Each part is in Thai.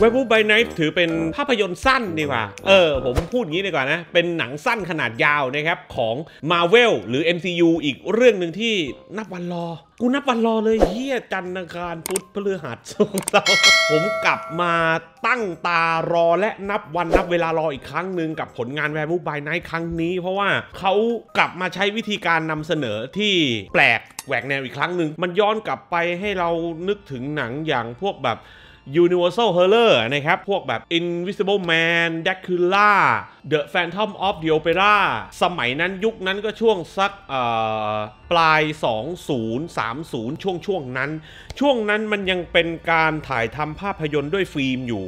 เวบูไบไนท์ถือเป็นภาพยนตร์สั้นดีกว่า เออ ผมพูดงี้ดีกว่านะ เป็นหนังสั้นขนาดยาวนะครับของ Marvel หรือ MCU อีกเรื่องหนึ่งที่นับวันรอ กูนับวันรอเลยเฮียจันนาการพุทธพฤหัสศุกผมกลับมาตั้งตารอและนับวันนับเวลารออีกครั้งหนึ่งกับผลงานแวร์บูบายไนท์ครั้งนี้ เพราะว่าเขากลับมาใช้วิธีการนำเสนอที่แปลกแหวกแนวอีกครั้งหนึ่ง มันย้อนกลับไปให้เรานึกถึงหนังอย่างพวกแบบ Universal Horror นะครับ พวกแบบ Invisible Man Dracula The Phantom of the Opera สมัยนั้นยุคนั้นก็ช่วงสักปลาย2030ช่วงช่วงนั้น ช่วงนั้นมันยังเป็นการถ่ายทำภาพยนตร์ด้วยฟิล์มอยู่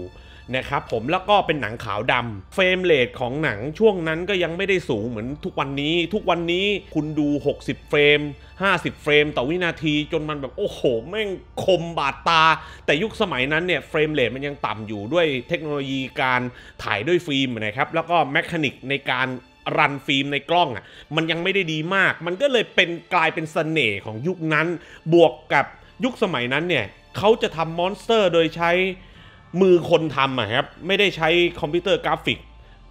นะครับ ผมแล้วก็เป็นหนังขาวดำเฟรมเรทของหนังช่วงนั้นก็ยังไม่ได้สูงเหมือนทุกวันนี้ ทุกวันนี้คุณดู 60 เฟรม 50 เฟรม ต่อวินาทีจนมันแบบโอ้โหแม่งคมบาดตา แต่ยุคสมัยนั้นเนี่ย เฟรมเรทมันยังต่ำอยู่ด้วยเทคโนโลยีการถ่ายด้วยฟิล์มนะครับ แล้วก็แมชานิกในการรันฟิล์มในกล้องอ่ะมันยังไม่ได้ดีมาก มันก็เลยเป็นกลายเป็นสเสน่ห์ของยุคนั้น บวกกับยุคสมัยนั้นเนี่ยเขาจะทำมอนสเตอร์โดยใช้มือคนทำอะครับ ไม่ได้ใช้คอมพิวเตอร์กราฟิก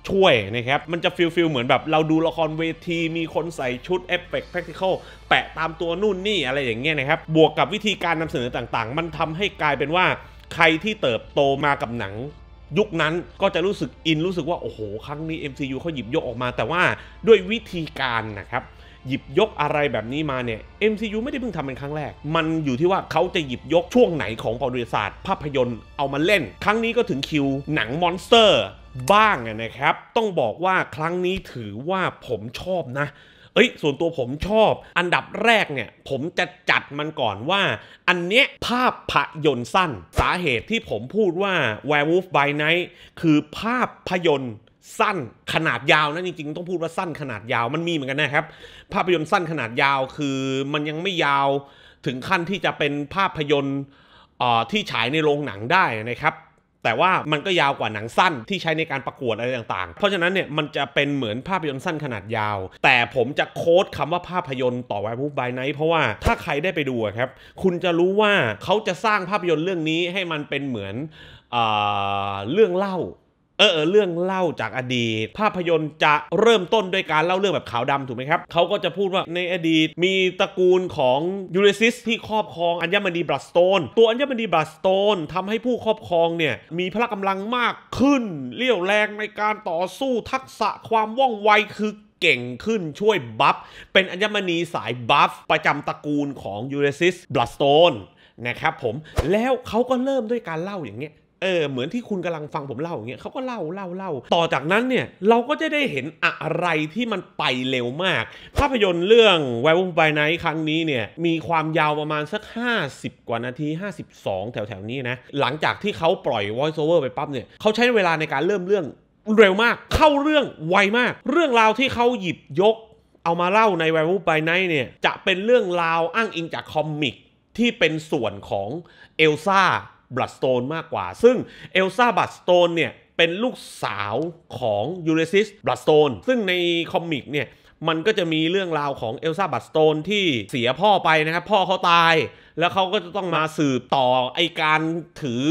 ช่วยนะครับ มันจะฟิลฟิลเหมือนแบบเราดูละครเวทีมีคนใส่ชุดเอฟเฟกต์แพคติคอลแปะตามตัวนู่นนี่ อะไรอย่างเงี้ยนะครับ บวกกับวิธีการนำเสนอต่างๆ มันทำให้กลายเป็นว่า ใครที่เติบโตมากับหนังยุคนั้นก็จะรู้สึกอินรู้สึกว่าโอ้โหครั้งนี้ MCU เขาหยิบยกออกมา แต่ว่าด้วยวิธีการนะครับหยิบยกอะไรแบบนี้มาเนี่ย MCU ไม่ได้เพิ่งทำเป็นครั้งแรก มันอยู่ที่ว่าเขาจะหยิบยกช่วงไหนของประวัติศาสตร์ภาพยนตร์เอามาเล่น ครั้งนี้ก็ถึงคิวหนังมอนสเตอร์บ้างนะครับ ต้องบอกว่าครั้งนี้ถือว่าผมชอบนะ เอ้ยส่วนตัวผมชอบอันดับแรกเนี่ยผมจะจัดมันก่อนว่า อันเนี้ยภาพพยนตร์สั้นสาเหตุที่ผมพูดว่า Werewolf by Night คือภาพพยนตร์สั้นขนาดยาวนะจริงๆ ต้องพูดว่าสั้นขนาดยาวมันมีเหมือนกันนะครับ ภาพยนตร์สั้นขนาดยาวคือ มันยังไม่ยาวถึงขั้นที่จะเป็นภาพยนตร์ที่ฉายในโรงหนังได้นะครับแต่ว่ามันก็ยาวกว่าหนังสั้นที่ใช้ในการประกวดอะไรต่างๆ เพราะฉะนั้นเนี่ยมันจะเป็นเหมือนภาพยนตร์สั้นขนาดยาว แต่ผมจะโค้ดคำว่าภาพยนตร์ต่อไว้ผู้บายไนเพราะว่าถ้าใครได้ไปดูครับคุณจะรู้ว่าเขาจะสร้างภาพยนตร์เรื่องนี้ให้มันเป็นเหมือนเรื่องเล่าเออเรื่องเล่าจากอดีตภาพยนตร์จะเริ่มต้นด้วยการเล่าเรื่องแบบขาวดำถูกไหมครับเขาก็จะพูดว่าในอดีตมีตระกูลของยูเรซิส ที่ครอบครองอัญมณีบลัสโตน ตัวอัญมณีบลัสโตนทำให้ผู้ครอบครองเนี่ย มีพละกำลังมากขึ้น เรี่ยวแรงในการต่อสู้ทักษะความว่องไว คือเก่งขึ้นช่วยบัฟเป็นอัญมณีสายบัฟประจำตระกูลของยูเรซิสบลัสโตนนะครับผมแล้วเขาก็เริ่มด้วยการเล่าอย่างเงี้ยเออเหมือนที่คุณกำลังฟังผมเล่าอย่างเงี้ยเขาก็เล่า เล่าเล่าต่อจากนั้นเนี่ย เราก็จะได้เห็นอะไรที่มันไปเร็วมาก ภาพยนตร์เรื่องไว r e w o ไ f by ครั้งนี้เนี่ยมีความยาวประมาณสัก 50 กว่านาที 52 แถวแถวนี้นะ หลังจากที่เขาปล่อย voice over ไปปั๊บเนี่ยเขาใช้เวลาในการเริ่มเรื่องเร็วมาก เข้าเรื่องไวมาก เรื่องราวที่เขาหยิบยกเอามาเล่าในไว r e w o ไ f by เนี่ยจะเป็นเรื่องราวอ้างอิงจากคอมิกที่เป็นส่วนของเอลซ่าบัตสโตนมากกว่า ซึ่งเอลซ่าบัตสโตนเนี่ย เป็นลูกสาวของยูเรซิสบัตสโตนซึ่งในคอมิกเนี่ย มันก็จะมีเรื่องราวของเอลซ่าบัตสโตนที่เสียพ่อไปนะครับ พ่อเขาตายแล้วเขาก็จะต้องมาสืบต่อไอการถือ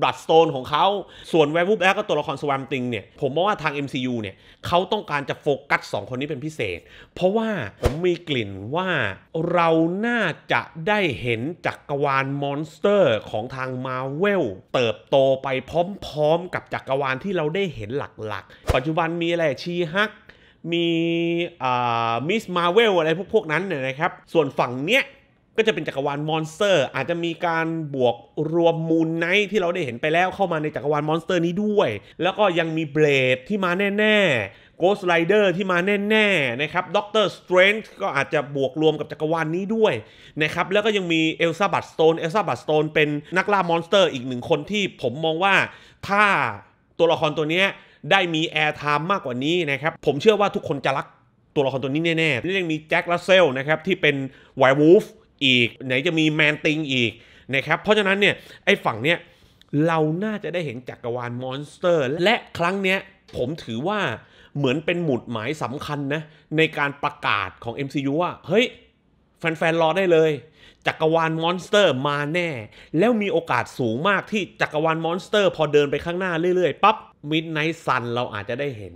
บลัดสโตนของเขา ส่วนแวร์วูแล้กก็ตัวละครสวามติงเนี่ย ผมมองว่าทาง MCU เนี่ยเขาต้องการจะโฟกัส2คนนี้เป็นพิเศษ เพราะว่า ผมมีกลิ่นว่าเราน่าจะได้เห็นจักกรวาลมอนสเตอร์ของทางมาเวลเติบโตไปพร้อม ๆ กับจักกรวาลที่เราได้เห็นหลัก ๆ ปัจจุบันมีอะไรชีฮัก มีมิสมาเวลอะไรพวกพวกนั้นเนี่ยนะครับส่วนฝั่งเนี้ยก็จะเป็นจักรวาลมอนสเตอร์ อาจจะมีการบวกรวมมูลไนท์ที่เราได้เห็นไปแล้วเข้ามาในจักรวาลมอนสเตอร์นี้ด้วย แล้วก็ยังมีเบลดที่มาแน่แน่โกสไลเดอร์ที่มาแน่ ๆ นะครับด็อกเตอร์สเตรนจ์ก็อาจจะบวกรวมกับจักรวาลนนี้ด้วยนะครับแล้วก็ยังมีเอลซาบัตสโตนเอลซาบัตสโตนเป็นนักล่ามอนสเตอร์อีกหนึ่งคนที่ผมมองว่าถ้าตัวละครตัวนี้ได้มีแอร์ไทม์มากกว่านี้นะครับ ผมเชื่อว่าทุกคนจะรักตัวละครตัวนี้แน่ๆนี่ยังมีแจ็คลาเซลนะครับที่เป็นไว์วูฟอีกไหนจะมีแมนติงอีกนะครับ เพราะฉะนั้นเนี่ย ไอ้ฝั่งเนี้ยเราน่าจะได้เห็นจักรวาลมอนสเตอร์ และครั้งเนี้ยผมถือว่าเหมือนเป็นหมุดหมายสำคัญนะ ในการประกาศของ MCU ว่าเฮ้ย แฟนๆ รอได้เลยจักรวาลมอนสเตอร์มาแน่ แล้วมีโอกาสสูงมากที่จักรวาลมอนสเตอร์ พอเดินไปข้างหน้าเรื่อยๆปั๊บมิดไนท์ซันเราอาจจะได้เห็น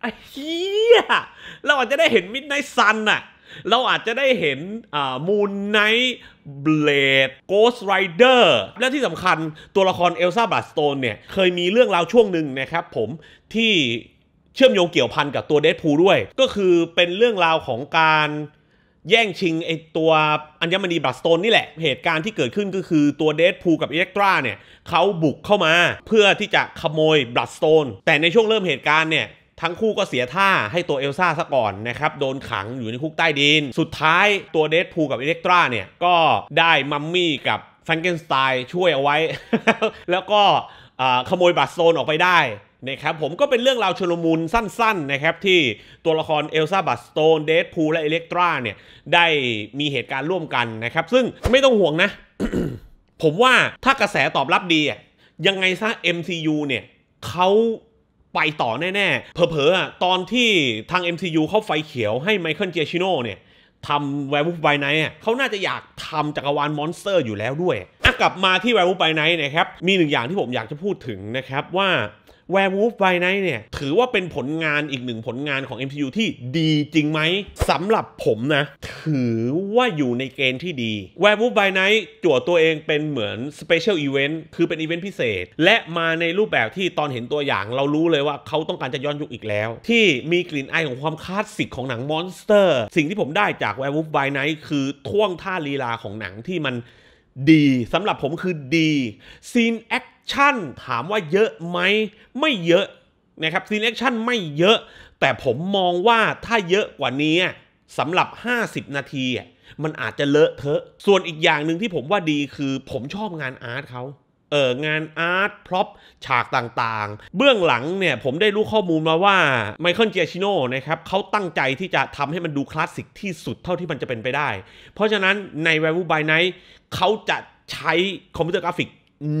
ไอ้เหี้ยเราอาจจะได้เห็นมิดไนท์ซันอะเราอาจจะได้เห็นมูนไนท์เบลดโกสไรเดอร์ และที่สำคัญตัวละครเอลซ่าบลัสโตนเนี่ย เคยมีเรื่องราวช่วงหนึ่งนะครับผมที่เชื่อมโยงเกี่ยวพันกับตัวเดดพูด้วย ก็คือเป็นเรื่องราวของการแย่งชิงไอตัวอัญมณีบลัสโตนนี่แหละ เหตุการณ์ที่เกิดขึ้นก็คือตัวเดดพูกับอิเล็กตราเนี่ยเขาบุกเข้ามาเพื่อที่จะขโมยบลัสโตนแต่ในช่วงเริ่มเหตุการณ์เนี่ยทั้งคู่ก็เสียท่าให้ตัวเอลซ่าซะก่อนนะครับ โดนขังอยู่ในคุกใต้ดิน สุดท้ายตัวเดดพูกับอิเล็กตราเนี่ย ก็ได้มัมมี่กับแฟรงเกนสไตน์ช่วยเอาไว้ แล้วก็ขโมยบัตรโซน ออกไปได้นะครับผมก็เป็นเรื่องราวชลมูลสั้น ๆ นะครับ ที่ตัวละครเอลซาบัตสโตนเดดพูและอิเล็กตราเนี่ย ได้มีเหตุการณ์ร่วมกันนะครับ ซึ่งไม่ต้องห่วงนะ ผมว่าถ้ากระแสตอบรับดียังไงซะ MCU เนี่ยเขาไปต่อแน่ ๆ เผลอๆ ตอนที่ทาง MCU เข้าไฟเขียวให้ไมเคิลเจชิโน่เนี่ยทำแวร์ุ๊ฟไบไนท์เขาน่าจะอยากทำจักรวาลมอนสเตอร์อยู่แล้วด้วย กลับมาที่แวร์ุ๊ฟไบไนท์นะครับ มีหนึ่งอย่างที่ผมอยากจะพูดถึงนะครับว่าแวร์วูฟไบไนเนี่ย ถือว่าเป็นผลงานอีกหนึ่งผลงานของ MCU ที่ดีจริงไหมสำหรับผมนะ ถือว่าอยู่ในเกณฑ์ที่ดีแวร์วูฟไบไนจั่วตัวเองเป็นเหมือนสเปเชียลอีเวนต์คือเป็นอีเวนต์พิเศษ และมาในรูปแบบที่ตอนเห็นตัวอย่าง เรารู้เลยว่าเขาต้องการจะย้อนยุคอีกแล้ว ที่มีกลิ่นอายของความคลาสสิกของหนังมอนสเตอร์ สิ่งที่ผมได้จากแวร์วูฟไบไนคือท่วงท่าลีลาของหนังที่มันดีสำหรับผมคือดีซีนแอคชั่นถามว่าเยอะไหม ไม่เยอะนะครับซีเลคชั่นไม่เยอะ แต่ผมมองว่าถ้าเยอะกว่านี้สำหรับ 50 นาที มันอาจจะเลอะเทอะ ส่วนอีกอย่างหนึ่งที่ผมว่าดีคือ ผมชอบงานอาร์ตเขาเอองานอาร์ตพร็อพฉากต่างๆ เบื้องหลังเนี่ย ผมได้รู้ข้อมูลมาว่าไมเคิลเจียชิโน่นะครับเขาตั้งใจที่จะทำให้มันดูคลาสสิกที่สุดเท่าที่มันจะเป็นไปได้เพราะฉะนั้นในแวร์บูบายไนท์เขาจะใช้คอมพิวเตอร์กราฟิก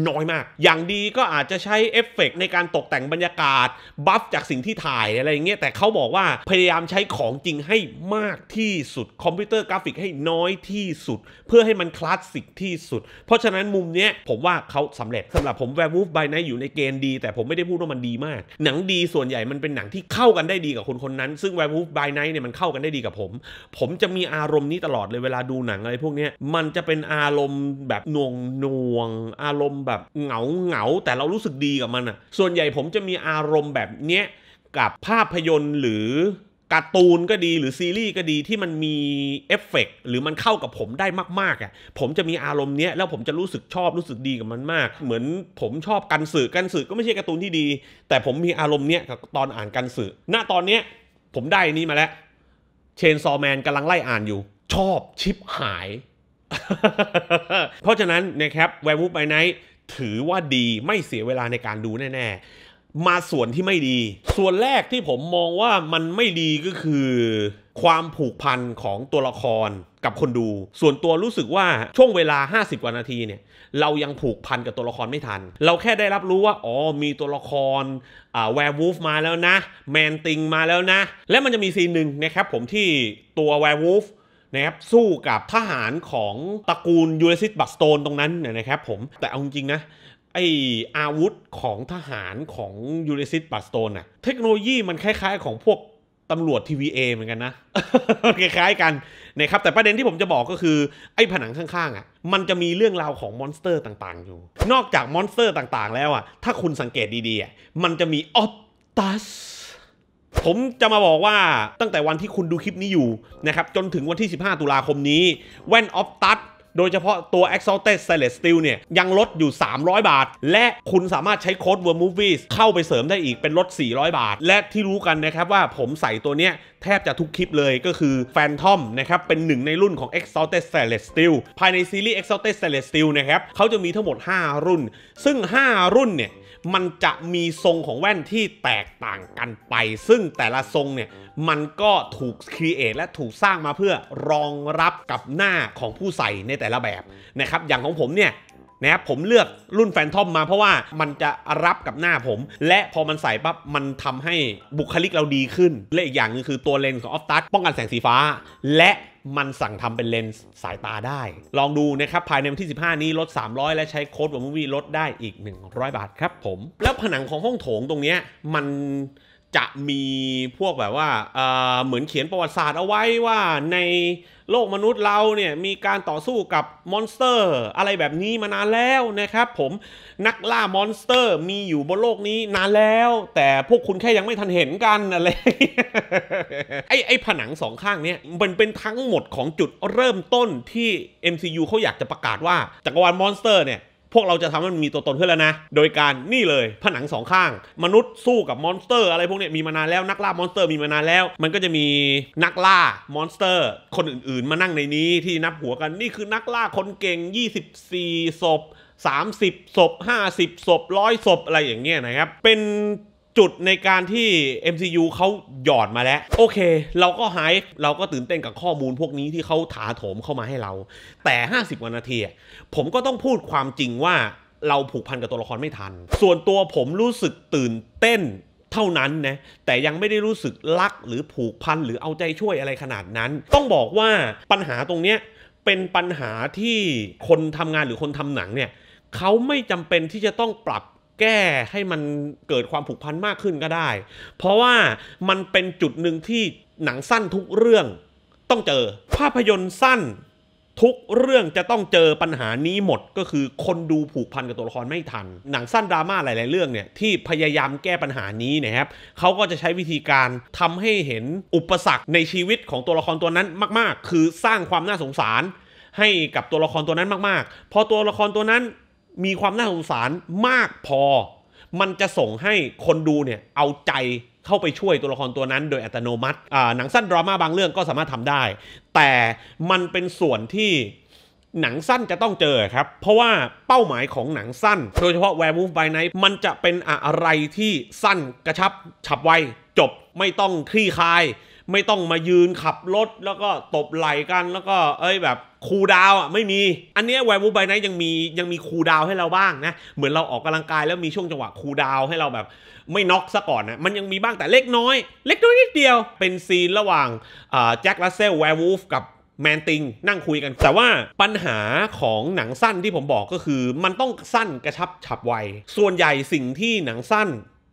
น้อยมาก อย่างดีก็อาจจะใช้เอฟเฟกในการตกแต่งบรรยากาศบัฟจากสิ่งที่ถ่ายอะไรเงี้ย แต่เขาบอกว่าพยายามใช้ของจริงให้มากที่สุด คอมพิวเตอร์กราฟิกให้น้อยที่สุด เพื่อให้มันคลาสสิกที่สุด เพราะฉะนั้นมุมเนี้ยผมว่าเขาสำเร็จ สำหรับผมแวร์วูฟไบไนอยู่ในเกณฑ์ดี แต่ผมไม่ได้พูดว่ามันดีมาก หนังดีส่วนใหญ่มันเป็นหนังที่เข้ากันได้ดีกับคนคนนั้นซึ่งแวร์วูฟไบไนเนี่ยมันเข้ากันได้ดีกับผมผมจะมีอารมณ์นี้ตลอดเลยเวลาดูหนังอะไรพวกเนี้ยมันจะเป็นอารมณ์แบบนวงนวง อารมณ์มณ์แบบเหงาเหงาแต่เรารู้สึกดีกับมันอ่ะส่วนใหญ่ผมจะมีอารมณ์แบบเนี้ยกับภาพยนตร์หรือ การ์ตูนก็ดีหรือซีรีส์ก็ดีที่มันมีเอฟเฟกหรือมันเข้ากับผมได้มากๆอ่ะผมจะมีอารมณ์เนี้ยแล้วผมจะรู้สึกชอบรู้สึกดีกับมันมาก เหมือนผมชอบกันสือกันสือก็ไม่ใช่การ์ตูนที่ดี แต่ผมมีอารมณ์เนี้ยกับตอนอ่านกันสือณตอนเนี้ยผมได้นี้มาแล้วเชนซอแมนกำลังไล่อ่านอยู่ ชอบชิปหายเพราะฉะนั้นนะครับแวร์วูฟไบไนท์ถือว่าดีไม่เสียเวลาในการดูแน่ๆ มาส่วนที่ไม่ดี ส่วนแรกที่ผมมองว่ามันไม่ดีก็คือ ความผูกพันของตัวละครกับคนดู ส่วนตัวรู้สึกว่าช่วงเวลา 50กว่านาทีเนี่ย เรายังผูกพันกับตัวละครไม่ทัน เราแค่ได้รับรู้ว่า อ๋อมีตัวละครแวร์วูฟมาแล้วนะแมนติงมาแล้วนะและมันจะมีซีนหนึ่งนะครับผมที่ตัวแวร์วูฟนะครับสู้กับทหารของตระกูลยูเรซิสบัสโตนตรงนั้นนะครับผมแต่เอาจริงนะไออาวุธของทหารของยูเรซิสบัสโตนอะเทคโนโลยีมันคล้ายๆ ของพวกตำรวจทีวีเหมือนกันนะคล้ายๆกันนะครับแต่ประเด็นที่ผมจะบอกก็คือ ไอ้ผนังข้างๆอ่ะมันจะมีเรื่องราวของมอนสเตอร์ต่างๆอยู่ นอกจากมอนสเตอร์ต่างๆ แล้วอ่ะถ้าคุณสังเกตดีๆมันจะมีออปตัสผมจะมาบอกว่าตั้งแต่วันที่คุณดูคลิปนี้อยู่นะครับจนถึงวันที่ 15 ตุลาคมนี้แว่นออฟตัสโดยเฉพาะตัว Exalted Stainless Steel เนี่ยยังลดอยู่ 300 บาท และคุณสามารถใช้โค้ด w o r m o v i e s เข้าไปเสริมได้อีกเป็นลด 400 บาทและที่รู้กันนะครับว่าผมใส่ตัวเนี้ยแทบจะทุกคลิปเลยก็คือ Phantom นะครับเป็นหนึ่งในรุ่นของ Exalted Stainless Steel ภายในซีรีส์ Exalted Stainless Steel นะครับเขาจะมีทั้งหมด 5 รุ่น ซึ่ง 5 รุ่นเนี่ยมันจะมีทรงของแว่นที่แตกต่างกันไป ซึ่งแต่ละทรงเนี่ย มันก็ถูกครีเอทและถูกสร้างมาเพื่อรองรับกับหน้าของผู้ใส่ในแต่ละแบบนะครับอย่างของผมเนี่ยนะครับผมเลือกรุ่นแฟนทอมมาเพราะว่ามันจะรับกับหน้าผม และพอมันใส่ปั๊บมันทำให้บุคลิกเราดีขึ้น และอีกอย่างนึงคือตัวเลนส์ของออฟตัสป้องกันแสงสีฟ้าและมันสั่งทำเป็นเลนส์สายตาได้ ลองดูนะครับ ภายในวันที่ 15 นี้ลด 300 และใช้โค้ดวอมูวีลดได้อีก 100 บาทครับผม แล้วผนังของห้องโถงตรงนี้มันจะมีพวกแบบว่า เหมือนเขียนประวัติศาสตร์เอาไว้ว่าในโลกมนุษย์เราเนี่ย มีการต่อสู้กับมอนสเตอร์ อะไรแบบนี้มานานแล้วนะครับ ผมนักล่ามอนสเตอร์ มีอยู่บนโลกนี้นานแล้ว แต่พวกคุณแค่ยังไม่ทันเห็นกันอะไรไอ้ไอ้ผนังสองข้างเนี่ยมันเป็นทั้งหมดของจุดเริ่มต้นที่ MCU เขาอยากจะประกาศว่าจักรวาลมอนสเตอร์เนี่ยพวกเราจะทำให้มันมีตัวตนขึ้นแล้วนะ โดยการนี่เลยผนังสองข้าง มนุษย์สู้กับมอนสเตอร์ อะไรพวกนี้มีมานานแล้วนักล่ามอนสเตอร์มีมานานแล้ว มันก็จะมีนักล่ามอนสเตอร์ คนอื่นๆมานั่งในนี้ ที่นับหัวกันนี่คือนักล่าคนเก่ง 24ศพ30ศพ50ศพร้อยศพอะไรอย่างเงี้ยนะครับ เป็นจุดในการที่ MCU เขาหยอดมาแล้ว โอเค เราก็หายเราก็ตื่นเต้นกับข้อมูลพวกนี้ที่เขาถาโถมเข้ามาให้เรา แต่ 50 วันนาที ผมก็ต้องพูดความจริงว่าเราผูกพันกับตัวละครไม่ทัน ส่วนตัวผมรู้สึกตื่นเต้นเท่านั้นนะแต่ยังไม่ได้รู้สึกรักหรือผูกพันหรือเอาใจช่วยอะไรขนาดนั้น ต้องบอกว่าปัญหาตรงนี้เป็นปัญหาที่คนทำงานหรือคนทำหนังเนี่ยเขาไม่จำเป็นที่จะต้องปรับแก้ให้มันเกิดความผูกพันมากขึ้นก็ได้ เพราะว่ามันเป็นจุดหนึ่งที่หนังสั้นทุกเรื่องต้องเจอ ภาพยนตร์สั้นทุกเรื่องจะต้องเจอปัญหานี้หมดก็คือคนดูผูกพันกับตัวละครไม่ทัน หนังสั้นดราม่าหลาย ๆ เรื่องเนี่ย ที่พยายามแก้ปัญหานี้ นะครับ เขาก็จะใช้วิธีการทำให้เห็นอุปสรรคในชีวิตของตัวละครตัวนั้นมาก ๆ คือสร้างความน่าสงสารให้กับตัวละครตัวนั้นมาก ๆ พอตัวละครตัวนั้นมีความน่าสงสารมากพอ มันจะส่งให้คนดูเนี่ยเอาใจเข้าไปช่วยตัวละครตัวนั้น โดยอัตโนมัติ หนังสั้นดราม่าบางเรื่องก็สามารถทำได้ แต่มันเป็นส่วนที่หนังสั้นจะต้องเจอครับ เพราะว่าเป้าหมายของหนังสั้นโดยเฉพาะ w ว e r e ู o ไบ by Night มันจะเป็นอะไรที่สั้นกระชับฉับไวจบไม่ต้องคลี่คลายไม่ต้องมายืนขับรถ แล้วก็ตบไหล่กันแล้วก็เอ้ยแบบคูดาวอ่ะไม่มี อันนี้แวร์บูไบไนยังมียังมีคูดาวให้เราบ้างนะ เหมือนเราออกกำลังกายแล้วมีช่วงจังหวะคูดาวให้เราแบบ ไม่น็อกซะก่อนนะ มันยังมีบ้างแต่เล็กน้อย เล็กน้อยนิดเดียว เป็นซีนระหว่างแจ็คลาเซลแวร์วูฟกับแมนติงนั่งคุยกันแต่ว่าปัญหาของหนังสั้นที่ผมบอกก็คือมันต้องสั้นกระชับฉับไว ส่วนใหญ่สิ่งที่หนังสั้น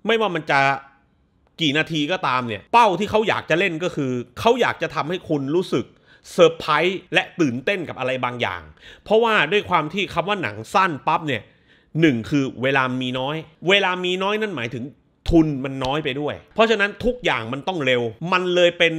ไม่ว่ามันจะกี่นาทีก็ตามเนี่ยเป้าที่เขาอยากจะเล่นก็คือ เขาอยากจะทำให้คุณรู้สึกเซอร์ไพรส์และตื่นเต้นกับอะไรบางอย่าง เพราะว่าด้วยความที่คำว่าหนังสั้นปั๊บเนี่ยหนึ่งคือเวลามีน้อย เวลามีน้อยนั่นหมายถึงทุนมันน้อยไปด้วย เพราะฉะนั้นทุกอย่างมันต้องเร็ว มันเลยเป็น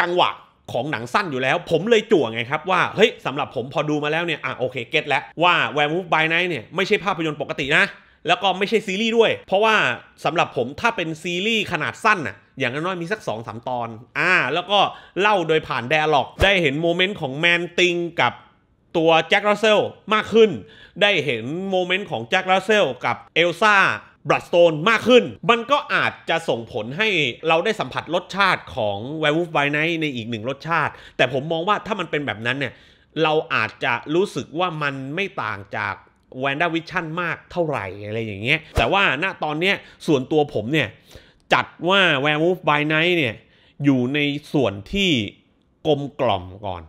จังหวะของหนังสั้นอยู่แล้ว ผมเลยจั่วไงครับว่าเฮ้ยสำหรับผมพอดูมาแล้วเนี่ยอ่ะโอเคเก็ตแล้วว่าแวร์มูฟบายไนท์เนี่ยไม่ใช่ภาพยนตร์ปกตินะแล้วก็ไม่ใช่ซีรีส์ด้วย เพราะว่าสำหรับผมถ้าเป็นซีรีส์ขนาดสั้นน่ะ อย่างน้อยมีสัก2อสตอน อ่า แล้วก็เล่าโดยผ่านแดร์ล็อก ได้เห็นโมเมนต์ของแมนติงกับตัวแจ็ครัสเซลมากขึ้น ได้เห็นโมเมนต์ของแจ็ครัสเซลกับ เอลซ่า บรัสโตนมากขึ้น มันก็อาจจะส่งผลให้เราได้สัมผัสรสชาติของไวร o ว f b ไ n i g ในอีกหนึ่งรสชาติ แต่ผมมองว่าถ้ามันเป็นแบบนั้นเนี่ย เราอาจจะรู้สึกว่ามันไม่ต่างจากแวนด้าวิชั่นมากเท่าไหร่อะไรอย่างเงี้ย แต่ว่าณตอนเนี้ยส่วนตัวผมเนี่ย จัดว่าแวร์มูฟบายไนท์เนี่ย อยู่ในส่วนที่กลมกล่อมก่อน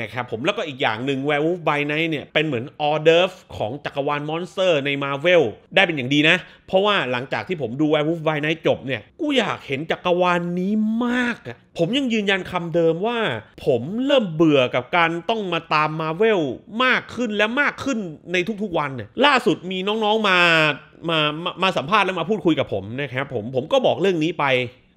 นะครับผมแล้วก็อีกอย่างหนึ่งแวร์วูฟไบไนเนี่ยเป็นเหมือนออเดอร์ฟของจักรวาลมอนสเตอร์ในมาเวลได้เป็นอย่างดีนะ เพราะว่าหลังจากที่ผมดูแวร์วูฟไบไนจบเนี่ยกูอยากเห็นจักรวาลนนี้มากอะผมยังยืนยันคำเดิมว่า ผมเริ่มเบื่อกับการต้องมาตามมาเวลมากขึ้นและมากขึ้นในทุกๆวันเนี่ยล่าสุดมีน้องๆมามามามาสัมภาษณ์แล้วมาพูดคุยกับผมนะครับผม ผมก็บอกเรื่องนี้ไป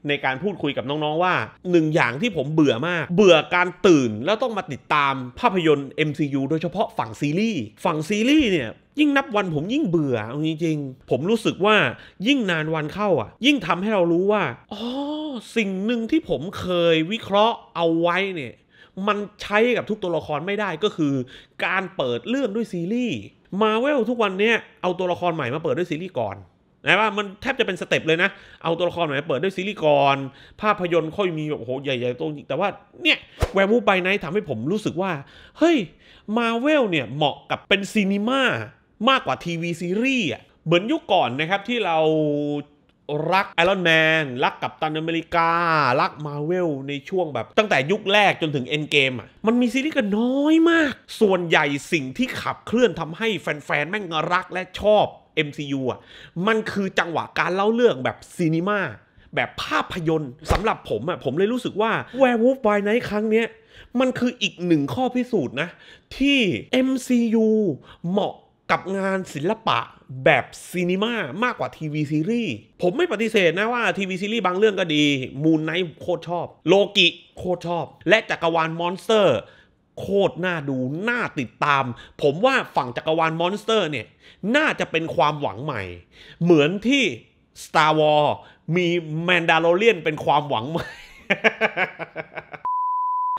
ในการพูดคุยกับน้องๆว่า หนึ่งอย่างที่ผมเบื่อมาก เบื่อการตื่นแล้วต้องมาติดตามภาพยนตร์ MCU โดยเฉพาะฝั่งซีรีส์ฝั่งซีรีส์เนี่ยยิ่งนับวันผมยิ่งเบื่อเอาจริง ๆ ผมรู้สึกว่ายิ่งนานวันเข้าอ่ะ ยิ่งทำให้เรารู้ว่าอ๋อสิ่งหนึ่งที่ผมเคยวิเคราะห์เอาไว้เนี่ยมันใช้กับทุกตัวละครไม่ได้ก็คือ การเปิดเรื่องด้วยซีรีส์มาเวลทุกวันเนี้ยเอาตัวละครใหม่มาเปิดด้วยซีรีส์ก่อนนะว่ามันแทบจะเป็นสเต็ปเลยนะ เอาตัวละครไหนเปิดด้วยซีรีส์ก่อนภาพยนตร์ค่อยมีแบบโหใหญ่ๆโตจรงแต่ว่าเนี่ย แวร์วูไปไนท์ทำให้ผมรู้สึกว่า เฮ้ยมาเวลเนี่ย เหมาะกับเป็นซีนีมามากกว่าทีวีซีรีส์อ่ะเหมือนยุคก่อนนะครับที่เรารักไอรอนแมนรักกับตันอเมริกา รักมาเวลในช่วงแบบ ตั้งแต่ยุคแรกจนถึงเอ็นเกมอ่ะมันมีซีรีส์กันน้อยมาก ส่วนใหญ่สิ่งที่ขับเคลื่อนทำให้แฟนๆแม่งรักและชอบ MCU อ่ะมันคือจังหวะการเล่าเรื่องแบบซีนีมาแบบภาพยนตร์สำหรับผมอ่ะผมเลยรู้สึกว่า Werewolf by Night ครั้งเนี้ยมันคืออีกหนึ่งข้อพิสูจน์นะ ที่ MCU เหมาะกับงานศิลปะแบบซีนีมามากกว่าทีวีซีรีส์ผมไม่ปฏิเสธนะว่าทีวีซีรีส์บางเรื่องก็ดีมูนไนท์โคตรชอบโลกิโคตรชอบ และจักรวาลมอนสเตอร์โคตรน่าดูน่าติดตาม ผมว่าฝั่งจักรวาลมอนสเตอร์เนี่ย น่าจะเป็นความหวังใหม่ เหมือนที่ Star Wars มีแมนดาโลเ i ียนเป็นความหวังใหม่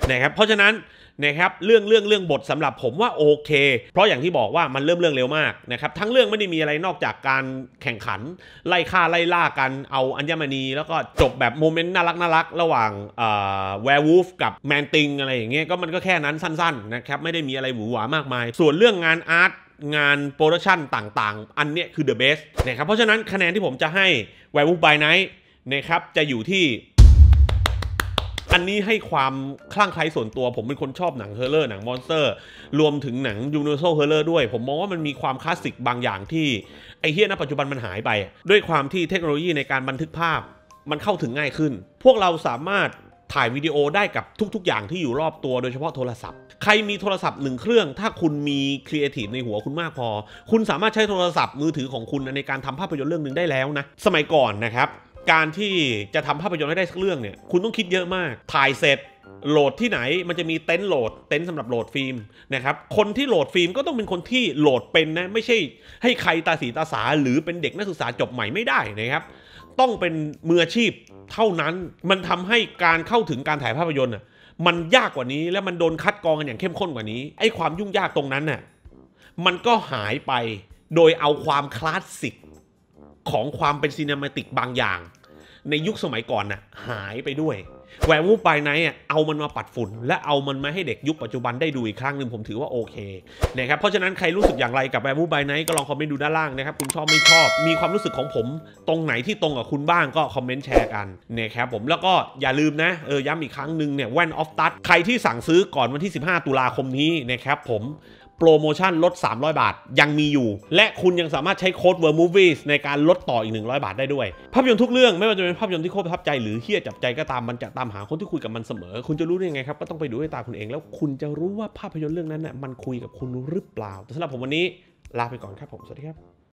นะครับ เพราะฉะนั้นนะครับเรื่องเรื่องเรื่องบทสำหรับผมว่าโอเค เพราะอย่างที่บอกว่ามันเริ่มเรื่องเร็วมากนะครับทั้งเรื่องไม่ได้มีอะไรนอกจากการแข่งขัน ไล่ฆ่าไล่ล่ากันเอาอัญมณี แล้วก็จบแบบโมเมนต์น่ารักน่ารักระหว่างแวร์วูฟกับแมนติงอะไรอย่างเงี้ย ก็มันก็แค่นั้นสั้นๆนะครับไม่ได้มีอะไรหวือหวามากมาย ส่วนเรื่องงานอาร์ตงานโปรดักชันต่างๆ อันเนี้ยคือเดอะเบสนะครับเพราะฉะนั้นคะแนนที่ผมจะให้แวร์วูฟบ by n i g h นะครับจะอยู่ที่อันนี้ให้ความคลั่งไคล้ส่วนตัวผมเป็นคนชอบหนังเฮอร์เลอร์หนังมอนสเตอร์รวมถึงหนังยูนิเวอร์แซลเฮอร์เลอร์ด้วย ผมมองว่ามันมีความคลาสสิกบางอย่างที่ ไอเฮียณปัจจุบันมันหายไป ด้วยความที่เทคโนโลยีในการบันทึกภาพมันเข้าถึงง่ายขึ้น พวกเราสามารถถ่ายวิดีโอได้กับทุกๆ อย่างที่อยู่รอบตัวโดยเฉพาะโทรศัพท์ใครมีโทรศัพท์หนึ่งเครื่อง ถ้าคุณมีครีเอทีฟในหัวคุณมากพอคุณสามารถใช้โทรศัพท์มือถือของคุณในการทำภาพยนตร์เรื่องหนึ่งได้แล้วนะ สมัยก่อนนะครับการที่จะทำภาพยนตร์ให้ได้สักเรื่องเนี่ย คุณต้องคิดเยอะมาก ถ่ายเสร็จ โหลดที่ไหน มันจะมีเต็นท์โหลด เต็นท์สำหรับโหลดฟิล์มนะครับ คนที่โหลดฟิล์มก็ต้องเป็นคนที่โหลดเป็นนะ ไม่ใช่ ให้ใครตาสีตาสาหรือเป็นเด็กนักศึกษาจบใหม่ไม่ได้นะครับ ต้องเป็นมืออาชีพเท่านั้น มันทำให้การเข้าถึงการถ่ายภาพยนตร์มันยากกว่านี้และมันโดนคัดกรองกันอย่างเข้มข้นกว่านี้ ไอ้ความยุ่งยากตรงนั้นน่ะมันก็หายไปโดยเอาความคลาสสิก ของความเป็นซีนีมาติกบางอย่างในยุคสมัยก่อนน่ะ หายไปด้วยแหวนวูฟไปไนท์เอามันมาปัดฝุ่น และเอามันมาให้เด็กยุคปัจจุบันได้ดูอีกครั้งหนึ่งผมถือว่าโอเคนะครับเพราะฉะนั้นใครรู้สึกอย่างไรกับแหวนวูฟไปไนท์ก็ลองคอมเมนต์ดูด้านล่างนะครับคุณชอบไม่ชอบมีความรู้สึกของผม ตรงไหนที่ตรงกับคุณบ้างก็คอมเมนต์แชร์กันนะครับผมแล้วก็อย่าลืมนะเออย้ำอีกครั้งหนึ่งเนี่ยแว่นออฟตัดใครที่สั่งซื้อก่อนวันที่ 15 ตุลาคมนี้นะครับผมโปรโมชั่นลด 300 บาทยังมีอยู่ และคุณยังสามารถใช้โค้ด w o r m o v i e s ในการลดต่ออีก 100 บาทได้ด้วย ภาพยนตร์ทุกเรื่อง ไม่ว่าจะเป็นภาพยนตร์ที่โคตรประทับใจ หรือเฮี้ยจับใจก็ตามมันจะตามหาคนที่คุยกับมันเสมอ คุณจะรู้ได้ยังไงครับ ก็ต้องไปดูด้วยตาคุณเอง แล้วคุณจะรู้ว่าภาพยนตร์เรื่องนั้นน่ยมันคุยกับคุณหรือเปล่าแต่สำหรับผมวันนี้ลาไปก่อนครับผมสวัสดีครับ